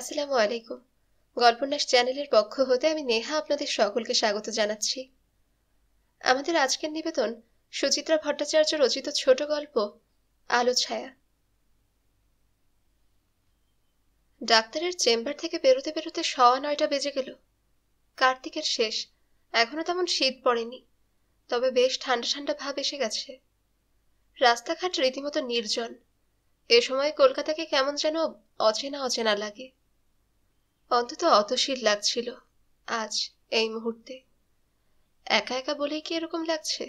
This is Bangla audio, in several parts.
আসসালামু আলাইকুম গল্পন্যাস চ্যানেলের পক্ষ হতে আমি নেহা আপনাদের সকলকে স্বাগত জানাচ্ছি আমাদের আজকের নিবেদন সুচিত্রা ভট্টাচার্য রচিত ছোট গল্প আলো ছায়া ডাক্তারের চেম্বার থেকে বেরোতে বেরোতে সওয়া নয়টা বেজে গেল কার্তিকের শেষ এখনো তেমন শীত পড়েনি তবে বেশ ঠান্ডা ঠান্ডা ভাব এসে গেছে রাস্তাঘাট রীতিমতো নির্জন এ সময় কলকাতাকে কেমন যেন অচেনা অচেনা লাগে অন্তত অতশীর লাগছিল আজ এই মুহূর্তে একা একা বলেই কি এরকম লাগছে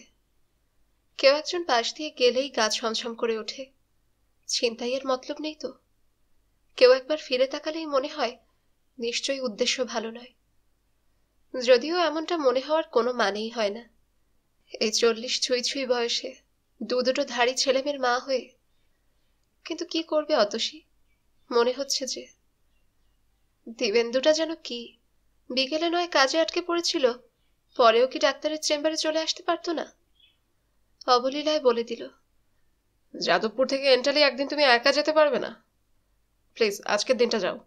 কেউ একজন পাশ দিয়ে গেলেই গা ছমছম করে ওঠে ছিনতাইয়ের মতলব নেই তো কেউ একবার ফিরে তাকালেই মনে হয় নিশ্চয়ই উদ্দেশ্য ভালো নয় যদিও এমনটা মনে হওয়ার কোনো মানেই হয় না এই চল্লিশ ছুঁই ছুঁই বয়সে দু দুটো ধাড়ি ছেলেমেয়ের মা হয়ে কিন্তু কি করবে অতসী মনে হচ্ছে যে দিবেন্দুটা যেন কি বিকেলে নয় কাজে আটকে পড়েছিল পরেও কি ডাক্তারের চেম্বারে চলে আসতে পারত না অবলীলায় বলে দিল যাদবপুর থেকে এন্টালি একদিন তুমি একা যেতে পারবে না প্লিজ আজকের দিনটা যাও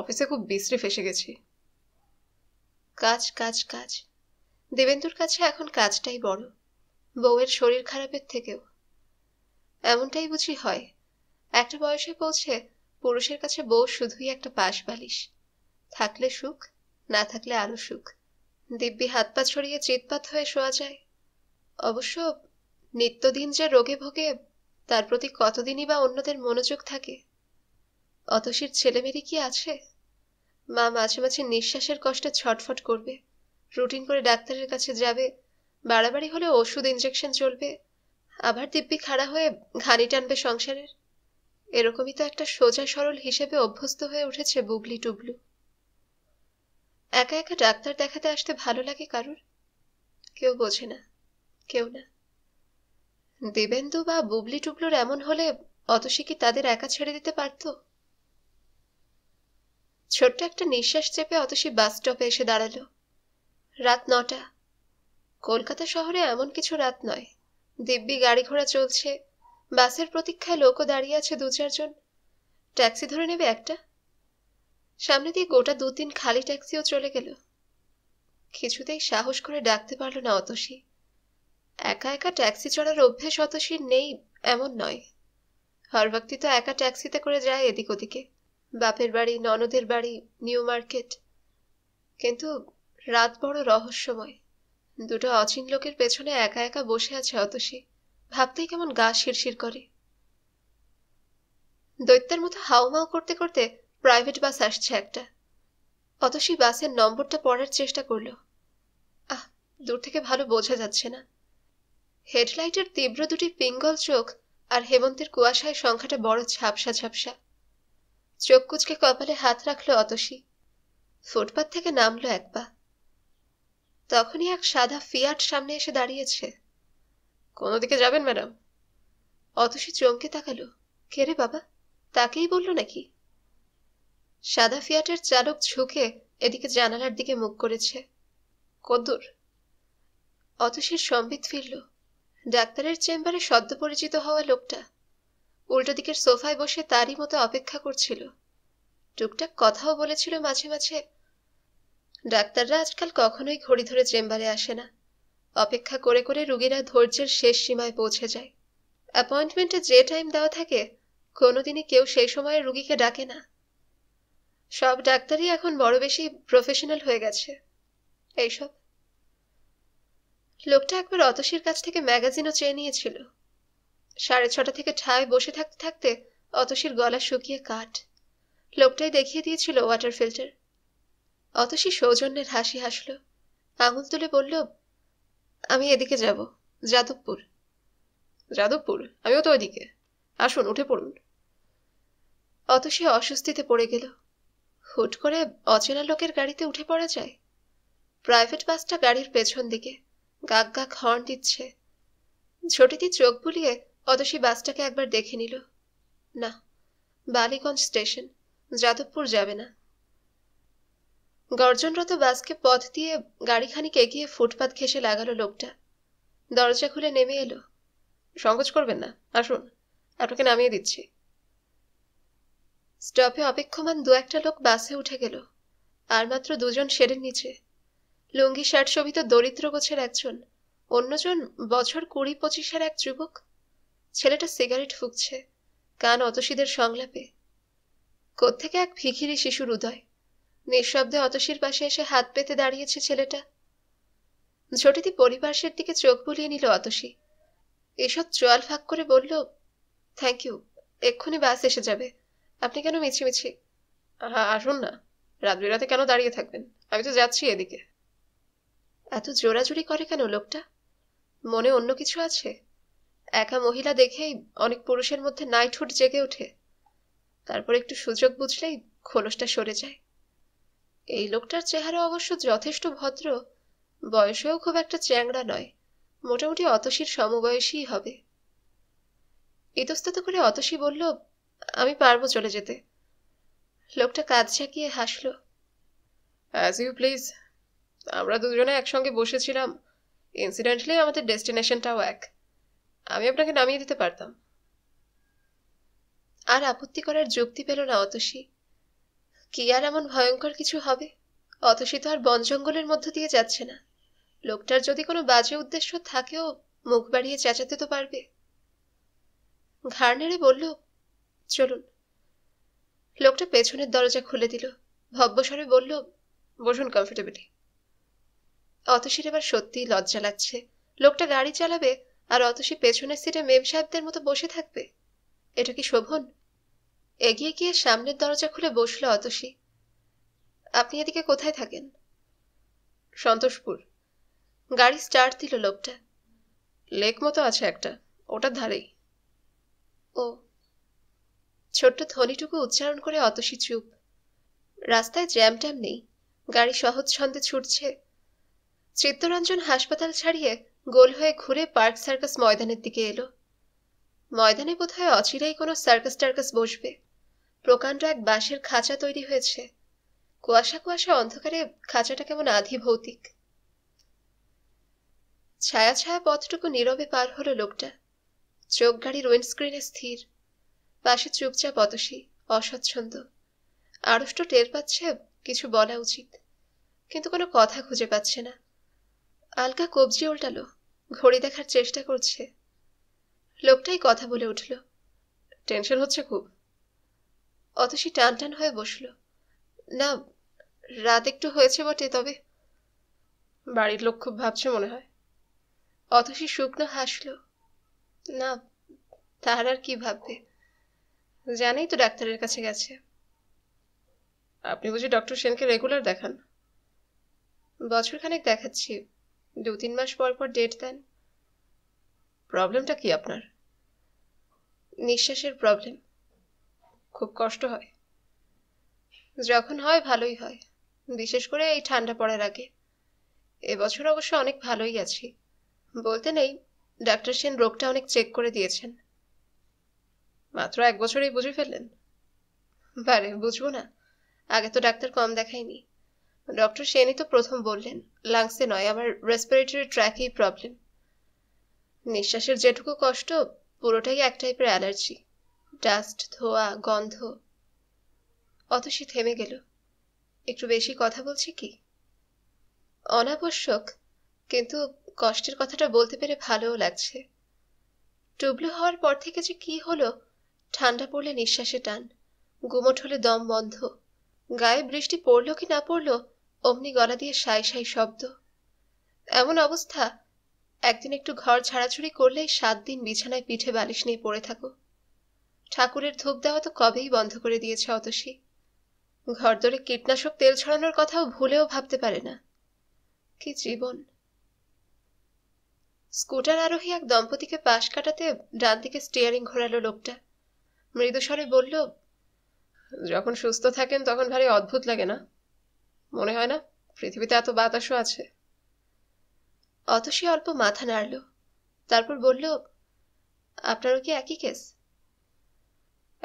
অফিসে খুব বিশ্রী ফেসে গেছি কাজ কাজ কাজ দেবেন্দুর কাছে এখন কাজটাই বড় বউয়ের শরীর খারাপের থেকেও এমনটাই বুঝি হয় একটা বয়সে পৌঁছে পুরুষের কাছে বউ শুধুই একটা পাশ বালিশ থাকলে সুখ না থাকলে আরো সুখ দিব্যি হাত পা ছড়িয়ে চিৎপাত হয়ে শোয়া যায় অবশ্য নিত্যদিন যে রোগে ভোগে তার প্রতি কতদিনই বা অন্যদের মনোযোগ থাকে অতসীর ছেলেমেয়েরই কি আছে মা মাঝে মাঝে নিঃশ্বাসের কষ্টে ছটফট করবে রুটিন করে ডাক্তারের কাছে যাবে বাড়াবাড়ি হলে ওষুধ ইঞ্জেকশন চলবে আবার দিব্যি খাড়া হয়ে ঘানি টানবে সংসারের এরকমই তো একটা সোজা সরল হিসেবে অভ্যস্ত হয়ে উঠেছে বুগলি টুবলু একা একা ডাক্তার দেখাতে আসতে ভালো লাগে কারুর কেউ বোঝে না কেউ না দেবেন্দু বা বুবলি টুবলুর এমন হলে অত সে কি তাদের একা ছেড়ে দিতে পারত ছোট্ট একটা নিঃশ্বাস চেপে অতসী বাস স্টপে এসে দাঁড়ালো রাত নটা কলকাতা শহরে এমন কিছু রাত নয় দিব্যি গাড়ি ঘোড়া চলছে বাসের প্রতীক্ষায় লোকও দাঁড়িয়ে আছে দু চারজন ট্যাক্সি ধরে নেবে একটা সামনে দিয়ে গোটা দু তিন খালি ট্যাক্সিও চলে গেল কিছুতেই সাহস করে ডাকতে পারল না অতসি একা একা ট্যাক্সি চড়ার অভ্যেস অতসীর নেই এমন নয় হরভক্তি তো একা ট্যাক্সিতে করে যায় এদিক ওদিকে বাপের বাড়ি ননদের বাড়ি নিউ মার্কেট কিন্তু রাত বড় রহস্যময় দুটো অচিন লোকের পেছনে একা একা বসে আছে অতসী ভাবতেই কেমন গা শিরশির করে দৈত্যের মতো হাওমাও করতে করতে প্রাইভেট বাস আসছে একটা অত বাসের নম্বরটা পড়ার চেষ্টা করল আহ দূর থেকে ভালো বোঝা যাচ্ছে না হেডলাইটের তীব্র দুটি পিঙ্গল চোখ আর হেমন্তের কুয়াশায় সংখ্যাটা বড় ঝাপসা ঝাপসা চোখ কুচকে কপালে হাত রাখলো অতসি ফুটপাথ থেকে নামলো এক পা তখনই এক সাদা ফিয়াট সামনে এসে দাঁড়িয়েছে কোনো দিকে যাবেন ম্যাডাম অতসী চমকে তাকালো কে রে বাবা তাকেই বলল নাকি সাদা ফিয়াটের চালক ঝুঁকে এদিকে জানালার দিকে মুখ করেছে কদ্দুর অতসীর সম্বিত ফিরল ডাক্তারের চেম্বারে সদ্য পরিচিত হওয়া লোকটা উল্টো দিকের সোফায় বসে তারই মতো অপেক্ষা করছিল টুকটাক কথাও বলেছিল মাঝে মাঝে ডাক্তাররা আজকাল কখনোই ঘড়ি ধরে চেম্বারে আসে না অপেক্ষা করে করে রুগীরা ধৈর্যের শেষ সীমায় পৌঁছে যায় অ্যাপয়েন্টমেন্টে যে টাইম দেওয়া থাকে কোনোদিনই কেউ সেই সময়ে রুগীকে ডাকে না সব ডাক্তারই এখন বড় বেশি প্রফেশনাল হয়ে গেছে এইসব লোকটা একবার অতসীর কাছ থেকে ম্যাগাজিনও চেয়ে নিয়েছিল সাড়ে ছটা থেকে ঠায় বসে থাকতে থাকতে অতসীর গলা শুকিয়ে কাঠ লোকটাই দেখিয়ে দিয়েছিল ওয়াটার ফিল্টার অতসী সৌজন্যের হাসি হাসল আঙুল তুলে বলল আমি এদিকে যাব যাদবপুর যাদবপুর আমিও তো ওইদিকে আসুন উঠে পড়ুন অত সে অস্বস্তিতে পড়ে গেল হুট করে অচেনা লোকের গাড়িতে উঠে পড়া যায় প্রাইভেট বাসটা গাড়ির পেছন দিকে গাক গাক হর্ন দিচ্ছে ছোটিতে চোখ বুলিয়ে অদসী বাসটাকে একবার দেখে নিল না বালিগঞ্জ স্টেশন যাদবপুর যাবে না গর্জনরত বাসকে পথ দিয়ে গাড়িখানিকে এগিয়ে ফুটপাত ঘেসে লাগালো লোকটা দরজা খুলে নেমে এলো সংকোচ করবেন না আসুন আপনাকে নামিয়ে দিচ্ছি স্টপে অপেক্ষমান দু একটা লোক বাসে উঠে গেল আর মাত্র দুজন শেডের নিচে লুঙ্গি শার্ট শোভিত দরিদ্র গোছের একজন অন্যজন বছর কুড়ি পঁচিশের এক যুবক ছেলেটা সিগারেট ফুঁকছে কান অতসীদের সংলাপে কোত্থেকে এক ভিখিরি শিশুর উদয় নিঃশব্দে অতসীর পাশে এসে হাত পেতে দাঁড়িয়েছে ছেলেটা ঝটিতি পরিপার্শ্বের দিকে চোখ বুলিয়ে নিল অতসী এসব চোয়াল ফাঁক করে বলল থ্যাংক ইউ এক্ষুনি বাস এসে যাবে আপনি কেন মিছিমিছি আসুন না রাত বিরাতে কেন দাঁড়িয়ে থাকবেন আমি তো যাচ্ছি এদিকে এত জোরাজুরি করে কেন লোকটা মনে অন্য কিছু আছে একা মহিলা দেখেই অনেক পুরুষের মধ্যে নাইটহুড জেগে ওঠে তারপর একটু সুযোগ বুঝলেই খোলসটা সরে যায় এই লোকটার চেহারা অবশ্য যথেষ্ট ভদ্র বয়সেও খুব একটা চ্যাংড়া নয় মোটামুটি অতসীর সমবয়সী হবে ইতস্তত করে অতসী বলল আমি পারবো চলে যেতে লোকটা কাজ ঝাঁকিয়ে হাসল অ্যাজ ইউ প্লিজ আমরা দুজনে একসঙ্গে বসেছিলাম ইনসিডেন্টলি আমাদের ডেস্টিনেশনটাও এক আমি আপনাকে নামিয়ে দিতে পারতাম আর আপত্তি করার যুক্তি পেল না অতসী কি আর এমন ভয়ঙ্কর কিছু হবে সে তো আর বন জঙ্গলের মধ্য দিয়ে যাচ্ছে না লোকটার যদি কোনো বাজে উদ্দেশ্য থাকেও মুখ বাড়িয়ে চেঁচাতে তো পারবে ঘাড় বলল চলুন লোকটা পেছনের দরজা খুলে দিল ভব্যস্বরে বলল বসুন কমফোর্টেবলি অতসীর এবার সত্যি লজ্জা লাগছে লোকটা গাড়ি চালাবে আর অতসী পেছনের সিটে মেম সাহেবদের মতো বসে থাকবে এটা কি শোভন এগিয়ে গিয়ে সামনের দরজা খুলে বসল অতসী আপনি এদিকে কোথায় থাকেন সন্তোষপুর গাড়ি স্টার্ট দিল লোকটা লেক মতো আছে একটা ওটার ধারেই ও ছোট্ট ধ্বনিটুকু উচ্চারণ করে অতসী চুপ রাস্তায় জ্যাম ট্যাম নেই গাড়ি সহজ ছন্দে ছুটছে চিত্তরঞ্জন হাসপাতাল ছাড়িয়ে গোল হয়ে ঘুরে পার্ক সার্কাস ময়দানের দিকে এলো ময়দানে বোধহয় অচিরেই কোনো সার্কাস টার্কাস বসবে প্রকাণ্ড এক বাঁশের খাঁচা তৈরি হয়েছে কুয়াশা কুয়াশা অন্ধকারে খাঁচাটা কেমন আধি ভৌতিক ছায়া ছায়া পথটুকু নীরবে পার হলো লোকটা চোখ গাড়ির উইন্ডস্ক্রিনে স্থির পাশে চুপচাপ অতসী অস্বচ্ছন্দ আড়ষ্ট টের পাচ্ছে কিছু বলা উচিত কিন্তু কোনো কথা খুঁজে পাচ্ছে না আলকা কবজি উল্টালো ঘড়ি দেখার চেষ্টা করছে লোকটাই কথা বলে উঠল টেনশন হচ্ছে খুব অতসী টান টান হয়ে বসল না রাত একটু হয়েছে বটে তবে বাড়ির লোক খুব ভাবছে মনে হয় অতসী শুকনো হাসল না তার আর কি ভাববে জানেই তো ডাক্তারের কাছে গেছে আপনি বুঝি ডক্টর সেনকে রেগুলার দেখান বছরখানেক দেখাচ্ছি দু তিন মাস পর পর ডেট দেন প্রবলেমটা কি আপনার নিঃশ্বাসের প্রবলেম খুব কষ্ট হয় যখন হয় ভালোই হয় বিশেষ করে এই ঠান্ডা পড়ার আগে এবছর অবশ্য অনেক ভালোই আছি বলতে নেই ডাক্তার সেন রোগটা অনেক চেক করে দিয়েছেন মাত্র এক বছরেই বুঝে ফেললেন বারে বুঝবো না আগে তো ডাক্তার কম দেখায়নি ডক্টর সেনই তো প্রথম বললেন লাংসে নয় আমার রেসপিরেটরি ট্র্যাকেই প্রবলেম নিঃশ্বাসের যেটুকু কষ্ট পুরোটাই এক টাইপের অ্যালার্জি ডাস্ট ধোয়া গন্ধ অত সে থেমে গেল একটু বেশি কথা বলছে কি অনাবশ্যক কিন্তু কষ্টের কথাটা বলতে পেরে ভালোও লাগছে টুবলু হওয়ার পর থেকে যে কি হলো ঠান্ডা পড়লে নিঃশ্বাসে টান গুমট হলে দম বন্ধ গায়ে বৃষ্টি পড়লো কি না পড়লো অমনি গলা দিয়ে সাই সাই শব্দ এমন অবস্থা একদিন একটু ঘর ছাড়াছুড়ি করলেই সাত দিন বিছানায় পিঠে বালিশ নিয়ে পড়ে থাকো ঠাকুরের ধূপ দেওয়া তো কবেই বন্ধ করে দিয়েছে অতসী ঘরদরে কীটনাশক তেল ছড়ানোর কথাও ভুলেও ভাবতে পারে না কি জীবন স্কুটার আরোহী এক দম্পতিকে পাশ কাটাতে ডান দিকে স্টিয়ারিং ঘোরালো লোকটা মৃদুস্বরে বলল যখন সুস্থ থাকেন তখন ভারী অদ্ভুত লাগে না মনে হয় না পৃথিবীতে এত বাতাসও আছে অতসী অল্প মাথা নাড়ল তারপর বলল আপনারও কি একই কেস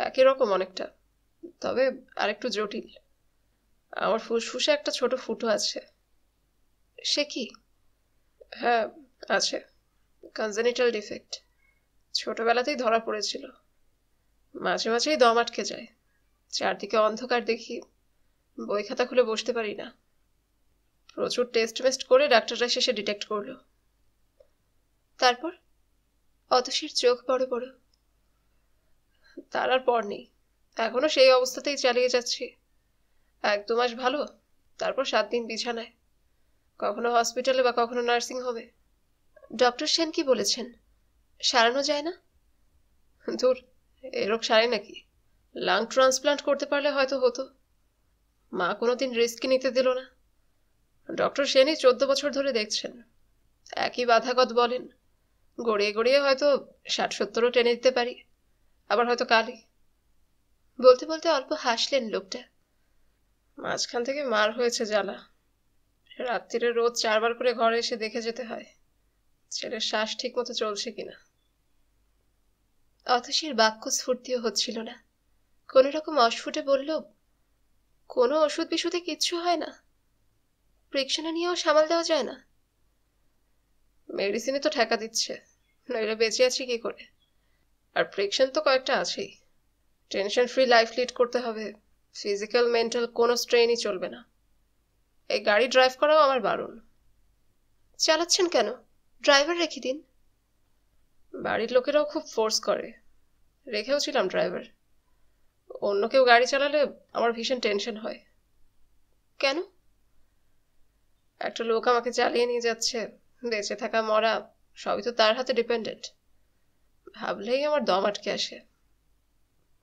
একই রকম অনেকটা তবে আরেকটু জটিল আমার ফুসফুসে একটা ছোট ফুটো আছে সে কি হ্যাঁ আছে কনজেনিটাল ডিফেক্ট ছোটবেলাতেই ধরা পড়েছিল মাঝে মাঝেই দম আটকে যায় চারদিকে অন্ধকার দেখি বই খাতা খুলে বসতে পারি না প্রচুর টেস্ট মেস্ট করে ডাক্তাররা শেষে ডিটেক্ট করলো তারপর অতসীর চোখ বড় বড় তার আর পর নেই এখনো সেই অবস্থাতেই চালিয়ে যাচ্ছি এক দু মাস ভালো তারপর সাত দিন বিছানায় কখনো হসপিটালে বা কখনো নার্সিং হবে ডক্টর সেন কি বলেছেন সারানো যায় না ধুর এ রোগ সারে নাকি লাং ট্রান্সপ্লান্ট করতে পারলে হয়তো হতো মা কোনোদিন রিস্ক নিতে দিল না ডক্টর সেনই চোদ্দ বছর ধরে দেখছেন একই বাধাগত বলেন গড়িয়ে গড়িয়ে হয়তো ষাট সত্তরও টেনে দিতে পারি আবার হয়তো কালই বলতে বলতে অল্প হাসলেন লোকটা মাঝখান থেকে মার হয়েছে জ্বালা রাত্রিরে রোজ চারবার করে ঘরে এসে দেখে যেতে হয় ছেলের শ্বাস ঠিক মতো চলছে কিনা অথসের বাক্য স্ফূর্তিও হচ্ছিল না কোনো রকম অস্ফুটে বলল কোনো ওষুধ বিশুধে কিচ্ছু হয় না প্রেক্ষণা নিয়েও সামাল দেওয়া যায় না মেডিসিনে তো ঠেকা দিচ্ছে নইলে বেঁচে আছি কি করে আর ফ্রিকশন তো কয়েকটা আছেই টেনশন ফ্রি লাইফ লিড করতে হবে ফিজিক্যাল মেন্টাল কোনো স্ট্রেনই চলবে না এই গাড়ি ড্রাইভ করাও আমার বারণ চালাচ্ছেন কেন ড্রাইভার রেখে দিন বাড়ির লোকেরাও খুব ফোর্স করে রেখেও ছিলাম ড্রাইভার অন্য কেউ গাড়ি চালালে আমার ভীষণ টেনশন হয় কেন একটা লোক আমাকে চালিয়ে নিয়ে যাচ্ছে বেঁচে থাকা মরা সবই তো তার হাতে ডিপেন্ডেন্ট ভাবলেই আমার দম আটকে আসে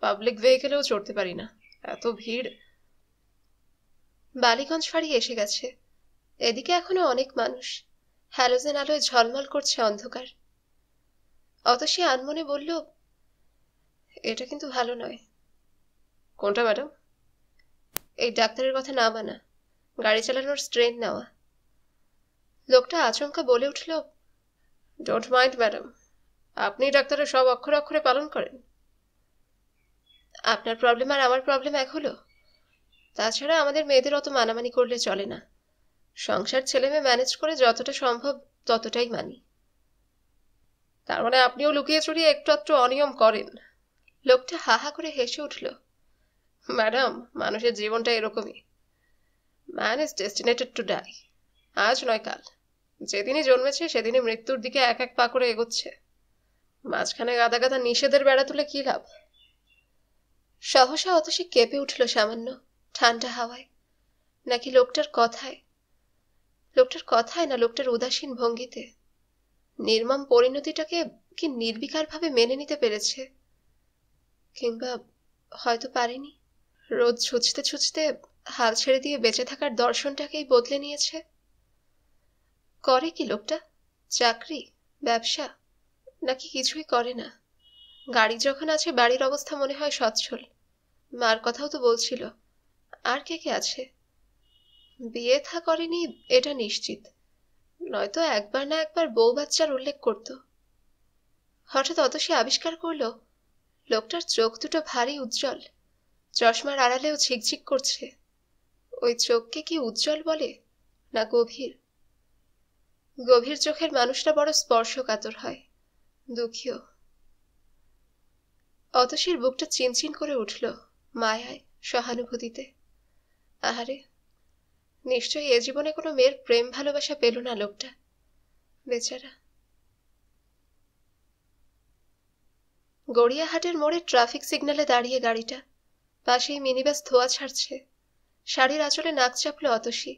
পাবলিক ভেহিকেলেও চড়তে পারি না এত ভিড় বালিগঞ্জ ফাড়ি এসে গেছে এদিকে এখনো অনেক মানুষ হ্যালোজেন আলোয় ঝলমল করছে অন্ধকার অত সে আনমনে বলল এটা কিন্তু ভালো নয় কোনটা ম্যাডাম এই ডাক্তারের কথা না মানা গাড়ি চালানোর স্ট্রেন নেওয়া লোকটা আচমকা বলে উঠল ডোন্ট মাইন্ড ম্যাডাম আপনি ডাক্তারের সব অক্ষরে অক্ষরে পালন করেন আপনার প্রবলেম আর আমার প্রবলেম এক হলো তাছাড়া আমাদের মেয়েদের অত মানামানি করলে চলে না সংসার ছেলে মেয়ে ম্যানেজ করে যতটা সম্ভব ততটাই মানি তার মানে আপনিও লুকিয়ে চুরিয়ে একটু একটু অনিয়ম করেন লোকটা হা হা করে হেসে উঠল ম্যাডাম মানুষের জীবনটা এরকমই man is destined to die আজ নয় কাল যেদিনই জন্মেছে সেদিনই মৃত্যুর দিকে এক এক পা করে এগোচ্ছে মাঝখানে গাদা গাদা নিষেধের বেড়া তুলে কি লাভ সহসা অত সে কেঁপে উঠল সামান্য ঠান্ডা হাওয়ায় নাকি লোকটার কথায় লোকটার কথায় না লোকটার উদাসীন ভঙ্গিতে নির্মম পরিণতিটাকে কি নির্বিকারভাবে মেনে নিতে পেরেছে কিংবা হয়তো পারেনি রোদ ছুঁচতে ছুঁচতে হাল ছেড়ে দিয়ে বেঁচে থাকার দর্শনটাকেই বদলে নিয়েছে করে কি লোকটা চাকরি ব্যবসা নাকি কিছুই করে না গাড়ি যখন আছে বাড়ির অবস্থা মনে হয় সচ্ছল মার কথাও তো বলছিল আর কে কে আছে বিয়ে থা করেনি এটা নিশ্চিত নয়তো একবার না একবার বউ বাচ্চার উল্লেখ করত হঠাৎ অত সে আবিষ্কার করল লোকটার চোখ দুটো ভারী উজ্জ্বল চশমার আড়ালেও ঝিকঝিক করছে ওই চোখকে কি উজ্জ্বল বলে না গভীর গভীর চোখের মানুষটা বড় স্পর্শকাতর হয় দুঃখীয় অতসীর বুকটা চিনচিন করে উঠল মায়ায় সহানুভূতিতে আহারে নিশ্চয়ই এ জীবনে কোনো মেয়ের প্রেম ভালোবাসা পেল না লোকটা বেচারা গড়িয়াহাটের মোড়ে ট্রাফিক সিগনালে দাঁড়িয়ে গাড়িটা পাশেই মিনিবাস ধোয়া ছাড়ছে শাড়ির আঁচলে নাক চাপল অতসী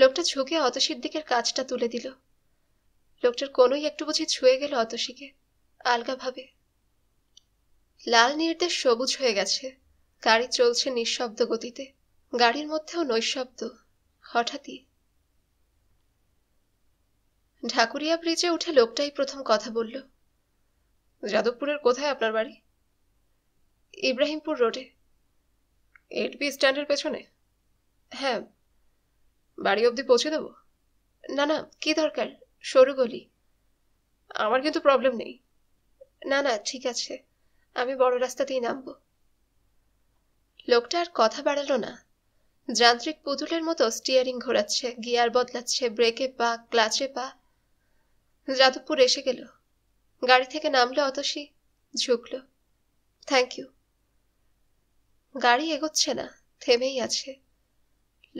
লোকটা ঝুঁকে অতসীর দিকের কাজটা তুলে দিল লোকটার কোনোই একটু বুঝি ছুঁয়ে গেল অতসীকে আলগাভাবে লাল নির্দেশ সবুজ হয়ে গেছে গাড়ি চলছে নিঃশব্দ গতিতে গাড়ির মধ্যেও নৈশব্দ হঠাৎই ঢাকুরিয়া ব্রিজে উঠে লোকটাই প্রথম কথা বলল যাদবপুরের কোথায় আপনার বাড়ি ইব্রাহিমপুর রোডে এইট বি স্ট্যান্ডের পেছনে হ্যাঁ বাড়ি অবধি পৌঁছে দেব না না কি দরকার সরু গলি আমার কিন্তু প্রবলেম নেই না না ঠিক আছে আমি বড় রাস্তাতেই নামব লোকটা আর কথা বাড়ালো না যান্ত্রিক পুতুলের মতো স্টিয়ারিং ঘোরাচ্ছে গিয়ার বদলাচ্ছে ব্রেকে পা ক্লাচে পা যাদবপুর এসে গেল গাড়ি থেকে নামলো অতসি ঝুঁকল থ্যাংক ইউ গাড়ি এগোচ্ছে না থেমেই আছে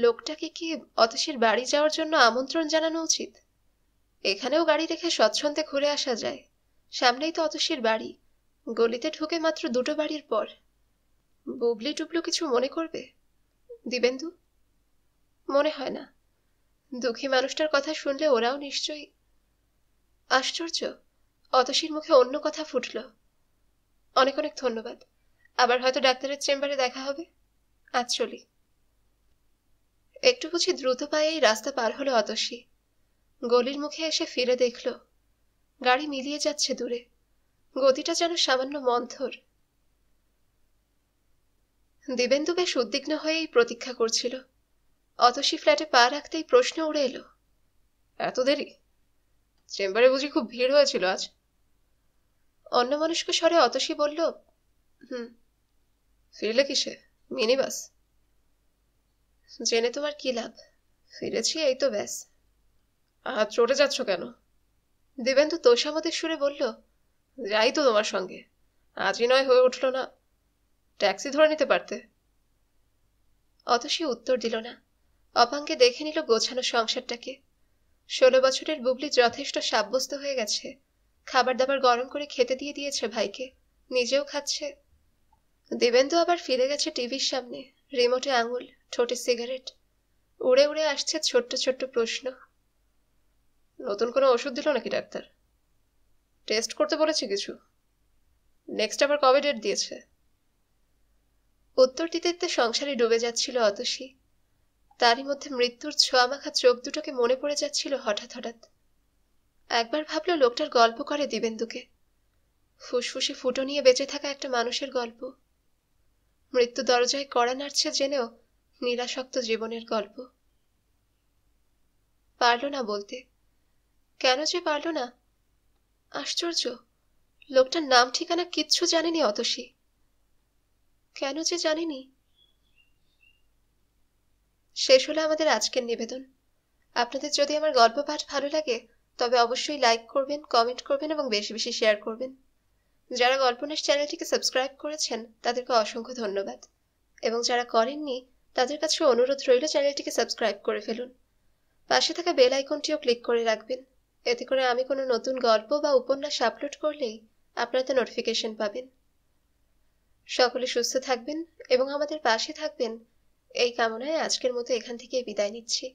লোকটাকে কি অতসির বাড়ি যাওয়ার জন্য আমন্ত্রণ জানানো উচিত এখানেও গাড়ি রেখে স্বচ্ছন্দে ঘুরে আসা যায় সামনেই তো অতসীর বাড়ি গলিতে ঢুকে মাত্র দুটো বাড়ির পর বুবলি টুবলু কিছু মনে করবে দিবেন্দু মনে হয় না দুঃখী মানুষটার কথা শুনলে ওরাও নিশ্চয়ই আশ্চর্য অতসীর মুখে অন্য কথা ফুটল অনেক অনেক ধন্যবাদ আবার হয়তো ডাক্তারের চেম্বারে দেখা হবে আজ চলি একটু বুঝি দ্রুত পায়ে এই রাস্তা পার হলো অতসী গলির মুখে এসে ফিরে দেখল গাড়ি মিলিয়ে যাচ্ছে দূরে গতিটা যেন সামান্য মন্থর দিবেন্দু বেশ উদ্বিগ্ন হয়েই প্রতীক্ষা করছিল অতসী ফ্ল্যাটে পা রাখতেই প্রশ্ন উড়ে এলো এত দেরি চেম্বারে বুঝি খুব ভিড় হয়েছিল আজ অন্য মানুষকে স্বরে অতসী বলল হুম ফিরলে কিসে মিনিবাস জেনে তোমার কি লাভ ফিরেছি এই তো ব্যাস আর চটে যাচ্ছ কেন দেবেন্দু তোষামতের সুরে বলল যাই তো তোমার সঙ্গে আজই নয় হয়ে উঠল না ট্যাক্সি ধরে নিতে পারতে অত সে উত্তর দিল না অপাঙ্কে দেখে নিল গোছানো সংসারটাকে ষোলো বছরের বুবলি যথেষ্ট সাব্যস্ত হয়ে গেছে খাবার দাবার গরম করে খেতে দিয়ে দিয়েছে ভাইকে নিজেও খাচ্ছে দেবেন্দু আবার ফিরে গেছে টিভির সামনে রিমোটে আঙুল ঠোঁটে সিগারেট উড়ে উড়ে আসছে ছোট্ট ছোট্ট প্রশ্ন নতুন কোনো ওষুধ দিল নাকি ডাক্তার টেস্ট করতে বলেছে কিছু নেক্সট আবার কবে ডেট দিয়েছে উত্তরটিতে সংসারে ডুবে যাচ্ছিল অতসী তারই মধ্যে মৃত্যুর ছোঁয়ামাখা চোখ দুটোকে মনে পড়ে যাচ্ছিল হঠাৎ হঠাৎ একবার ভাবল লোকটার গল্প করে দিবেন্দুকে ফুসফুসে ফুটো নিয়ে বেঁচে থাকা একটা মানুষের গল্প মৃত্যু দরজায় কড়া নাড়ছে জেনেও নিরাসক্ত জীবনের গল্প পারল না বলতে কেন যে পারল না আশ্চর্য লোকটার নাম ঠিকানা কিচ্ছু জানেনি অতসী কেন যে জানেনি শেষ হলো আমাদের আজকের নিবেদন আপনাদের যদি আমার গল্প পাঠ ভালো লাগে তবে অবশ্যই লাইক করবেন কমেন্ট করবেন এবং বেশি বেশি শেয়ার করবেন যারা গল্পনেশ চ্যানেলটিকে সাবস্ক্রাইব করেছেন তাদেরকে অসংখ্য ধন্যবাদ এবং যারা করেননি তাদের কাছে অনুরোধ রইল চ্যানেলটিকে সাবস্ক্রাইব করে ফেলুন পাশে থাকা বেল আইকনটিও ক্লিক করে রাখবেন এতে করে আমি কোনো নতুন গল্প বা উপন্যাস আপলোড করলেই আপনারা তো নোটিফিকেশন পাবেন সকলে সুস্থ থাকবেন এবং আমাদের পাশে থাকবেন এই কামনায় আজকের মতো এখান থেকে বিদায় নিচ্ছি